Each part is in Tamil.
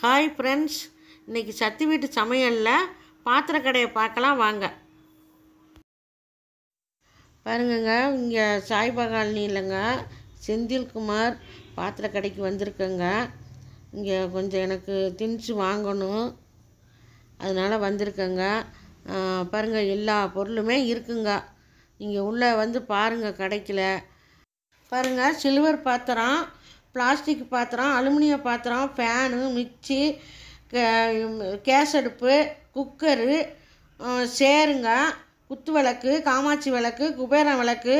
ஹாய் ஃப்ரெண்ட்ஸ் இன்றைக்கி சத்து வீட்டு சமையலில் பாத்திர கடையை பார்க்கலாம் வாங்க பாருங்கங்க இங்கே சாய்பகாலனிலங்க செந்தில்குமார் கடைக்கு வந்திருக்கேங்க இங்கே கொஞ்சம் எனக்கு திணிச்சு வாங்கணும் அதனால் வந்திருக்கங்க பாருங்கள் எல்லா பொருளுமே இருக்குங்க நீங்கள் உள்ளே வந்து பாருங்கள் கடைக்கில் பாருங்கள் சில்வர் பாத்திரம் பிளாஸ்டிக் பாத்திரம் அலுமினிய பாத்திரம் ஃபேனு மிக்சி கேஸ் அடுப்பு குக்கரு சேருங்க குத்து விளக்கு காமாட்சி விளக்கு குபேர விளக்கு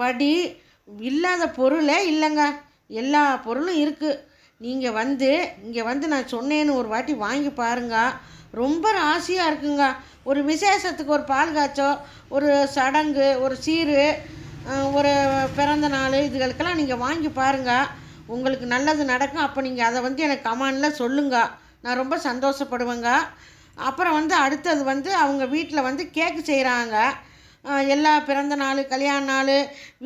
படி இல்லாத பொருளே இல்லைங்க எல்லா பொருளும் இருக்குது நீங்கள் வந்து இங்கே வந்து நான் சொன்னேன்னு ஒரு வாட்டி வாங்கி பாருங்க ரொம்ப ராசியாக இருக்குங்க ஒரு விசேஷத்துக்கு ஒரு பால் காய்ச்சோ ஒரு சடங்கு ஒரு சீரு ஒரு பிறந்த நாள் இதுகளுக்கெல்லாம் நீங்கள் வாங்கி பாருங்கள் உங்களுக்கு நல்லது நடக்கும் அப்போ நீங்கள் அதை வந்து எனக்கு கமானில் சொல்லுங்க நான் ரொம்ப சந்தோஷப்படுவேங்க அப்புறம் வந்து அடுத்தது வந்து அவங்க வீட்டில் வந்து கேக்கு செய்கிறாங்க எல்லா பிறந்த நாள் கல்யாண நாள்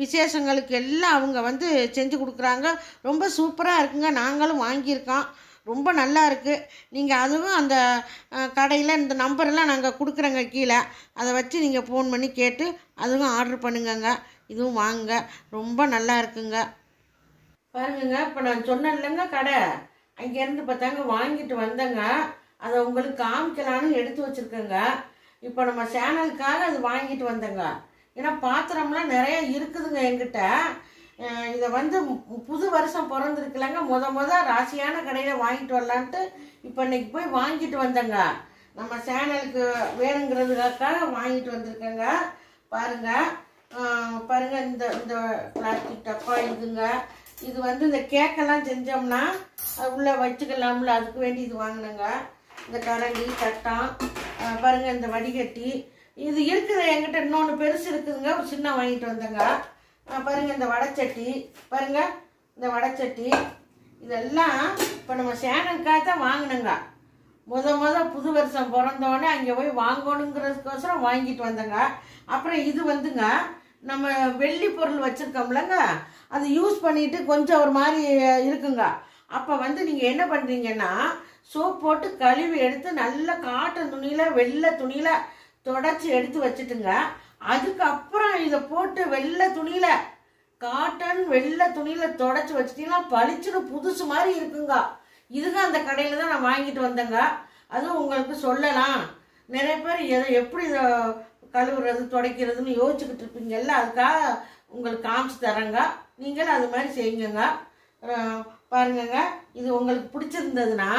விசேஷங்களுக்கு எல்லாம் அவங்க வந்து செஞ்சு கொடுக்குறாங்க ரொம்ப சூப்பராக இருக்குங்க நாங்களும் வாங்கியிருக்கோம் ரொம்ப நல்லா இருக்குது நீங்கள் அதுவும் அந்த கடையில் இந்த நம்பரெல்லாம் நாங்கள் கொடுக்குறோங்க கீழே அதை வச்சு நீங்கள் ஃபோன் பண்ணி கேட்டு அதுவும் ஆர்டர் பண்ணுங்கங்க இதுவும் வாங்குங்க ரொம்ப நல்லா இருக்குங்க பாருங்கங்க இப்போ நான் சொன்னேன் இல்லைங்க கடை அங்கேருந்து பார்த்தாங்க வாங்கிட்டு வந்தேங்க அதை உங்களுக்கு காமிக்கலான்னு எடுத்து வச்சுருக்கேங்க இப்போ நம்ம சேனலுக்காக அது வாங்கிட்டு வந்தேங்க ஏன்னா பாத்திரம்லாம் நிறைய இருக்குதுங்க எங்கிட்ட இதை வந்து புது வருஷம் பிறந்திருக்கலங்க முத முத ராசியான கடையில் வாங்கிட்டு வரலான்ட்டு இப்போ இன்னைக்கு போய் வாங்கிட்டு வந்தேங்க நம்ம சேனலுக்கு வேணுங்கிறதுக்காக வாங்கிட்டு வந்திருக்கேங்க பாருங்க பாருங்க இந்த இந்த பிளாஸ்டிக் டப்பா இதுங்க இது வந்து இந்த கேக்கெல்லாம் செஞ்சோம்னா உள்ளே வச்சுக்கலாம்ல அதுக்கு வேண்டி இது வாங்கினேங்க இந்த கரண்டி தட்டம் பாருங்க இந்த வடிகட்டி இது இருக்குது என்கிட்ட இன்னொன்று பெருசு இருக்குதுங்க ஒரு சின்ன வாங்கிட்டு வந்தேங்க பாருங்கள் இந்த வடைச்சட்டி பாருங்க இந்த வடைச்சட்டி இதெல்லாம் இப்போ நம்ம சேனலுக்காக தான் வாங்கினங்க முத முத புது வருஷம் பிறந்தோடனே அங்கே போய் வாங்கணுங்கிறதுக்கோசரம் வாங்கிட்டு வந்தேங்க அப்புறம் இது வந்துங்க நம்ம வெள்ளி பொருள் வச்சுருக்கோம்லங்க அது யூஸ் பண்ணிட்டு கொஞ்சம் ஒரு மாதிரி இருக்குங்க அப்போ வந்து நீங்கள் என்ன பண்ணுறீங்கன்னா சோப் போட்டு கழுவி எடுத்து நல்ல காட்டன் துணியில் வெள்ளை துணியில் தொடச்சி எடுத்து வச்சுட்டுங்க அதுக்கப்புறம் இதை போட்டு வெள்ளை துணியில் காட்டன் வெள்ளை துணியில் தொடச்சி வச்சிட்டிங்கன்னா பளிச்சுன்னு புதுசு மாதிரி இருக்குங்க இதுங்க அந்த கடையில் தான் நான் வாங்கிட்டு வந்தேங்க அதுவும் உங்களுக்கு சொல்லலாம் நிறைய பேர் எதை எப்படி கழுவுறது துடைக்கிறதுன்னு யோசிச்சுக்கிட்டு இருப்பீங்கல்ல அதுக்காக உங்களுக்கு காமிச்சு தரேங்க நீங்களும் அது மாதிரி செய்யுங்க பாருங்கங்க இது உங்களுக்கு பிடிச்சிருந்ததுன்னா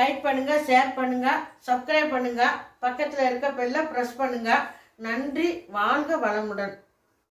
லைக் பண்ணுங்கள் ஷேர் பண்ணுங்கள் சப்ஸ்கிரைப் பண்ணுங்கள் பக்கத்தில் இருக்க பெல்ல ப்ரெஸ் பண்ணுங்கள் நன்றி வாழ்க வளமுடன்